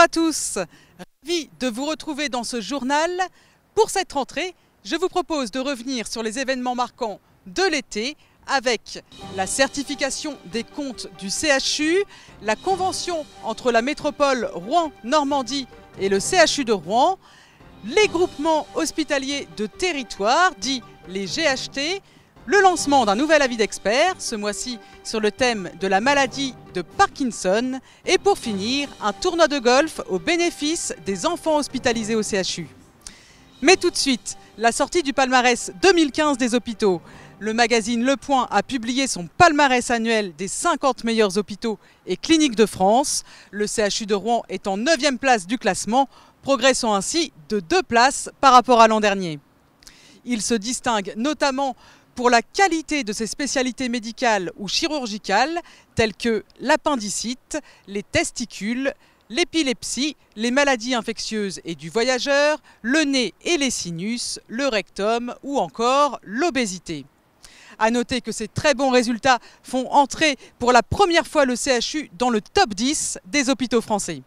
à tous, ravi de vous retrouver dans ce journal. Pour cette rentrée, je vous propose de revenir sur les événements marquants de l'été avec la certification des comptes du CHU, la convention entre la métropole Rouen-Normandie et le CHU de Rouen, les groupements hospitaliers de territoire, dits les GHT, le lancement d'un nouvel avis d'expert, ce mois-ci sur le thème de la maladie de Parkinson, et pour finir, un tournoi de golf au bénéfice des enfants hospitalisés au CHU. Mais tout de suite, la sortie du palmarès 2015 des hôpitaux. Le magazine Le Point a publié son palmarès annuel des 50 meilleurs hôpitaux et cliniques de France. Le CHU de Rouen est en 9e place du classement, progressant ainsi de deux places par rapport à l'an dernier. Il se distingue notamment pour la qualité de ses spécialités médicales ou chirurgicales telles que l'appendicite, les testicules, l'épilepsie, les maladies infectieuses et du voyageur, le nez et les sinus, le rectum ou encore l'obésité. À noter que ces très bons résultats font entrer pour la première fois le CHU dans le top 10 des hôpitaux français.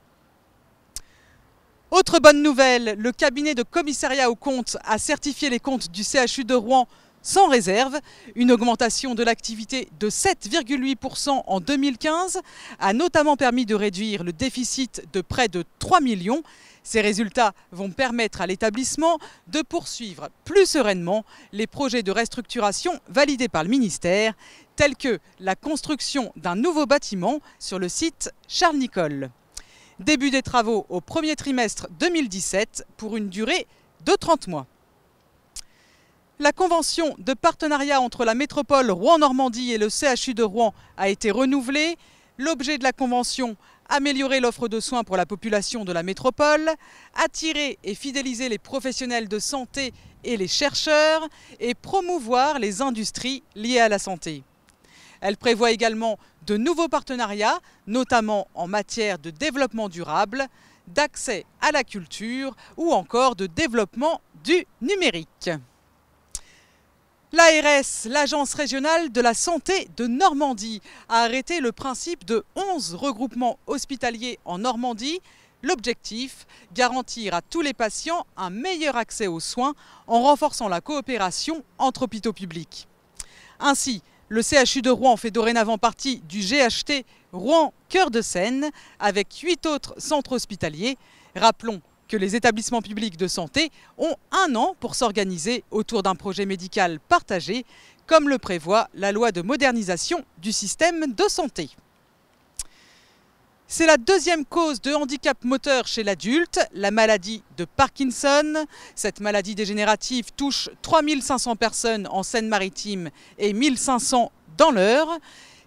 Autre bonne nouvelle, le cabinet de commissariat aux comptes a certifié les comptes du CHU de Rouen sans réserve, une augmentation de l'activité de 7,8% en 2015 a notamment permis de réduire le déficit de près de 3 millions. Ces résultats vont permettre à l'établissement de poursuivre plus sereinement les projets de restructuration validés par le ministère, tels que la construction d'un nouveau bâtiment sur le site Charles-Nicolle. Début des travaux au premier trimestre 2017 pour une durée de 30 mois. La convention de partenariat entre la métropole Rouen-Normandie et le CHU de Rouen a été renouvelée. L'objet de la convention, améliorer l'offre de soins pour la population de la métropole, attirer et fidéliser les professionnels de santé et les chercheurs, et promouvoir les industries liées à la santé. Elle prévoit également de nouveaux partenariats, notamment en matière de développement durable, d'accès à la culture ou encore de développement du numérique. L'ARS, l'Agence régionale de la santé de Normandie, a arrêté le principe de 11 regroupements hospitaliers en Normandie. L'objectif, garantir à tous les patients un meilleur accès aux soins en renforçant la coopération entre hôpitaux publics. Ainsi, le CHU de Rouen fait dorénavant partie du GHT Rouen Cœur de Seine avec 8 autres centres hospitaliers. Rappelons que les établissements publics de santé ont un an pour s'organiser autour d'un projet médical partagé, comme le prévoit la loi de modernisation du système de santé. C'est la deuxième cause de handicap moteur chez l'adulte, la maladie de Parkinson. Cette maladie dégénérative touche 3500 personnes en Seine-Maritime et 1500 dans l'heure.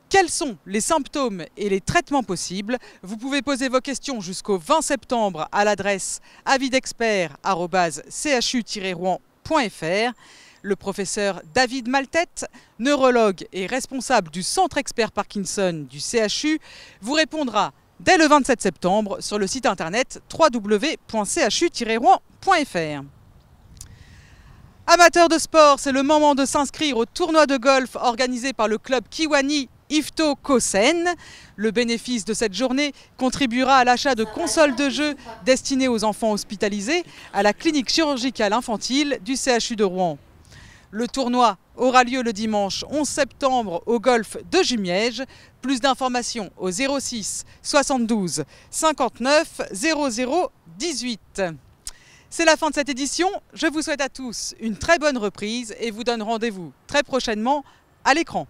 Quels sont les symptômes et les traitements possibles Vous pouvez poser vos questions jusqu'au 20 septembre à l'adresse avidexpert.chu-rouen.fr. Le professeur David Maltet, neurologue et responsable du Centre Expert Parkinson du CHU, vous répondra dès le 27 septembre sur le site internet www.chu-rouen.fr. Amateurs de sport, c'est le moment de s'inscrire au tournoi de golf organisé par le club Kiwani Ifto Kosen. Le bénéfice de cette journée contribuera à l'achat de consoles de jeux destinées aux enfants hospitalisés à la clinique chirurgicale infantile du CHU de Rouen. Le tournoi aura lieu le dimanche 11 septembre au golf de jumiège Plus d'informations au 06 72 59 00 18. C'est la fin de cette édition. Je vous souhaite à tous une très bonne reprise et vous donne rendez-vous très prochainement à l'écran.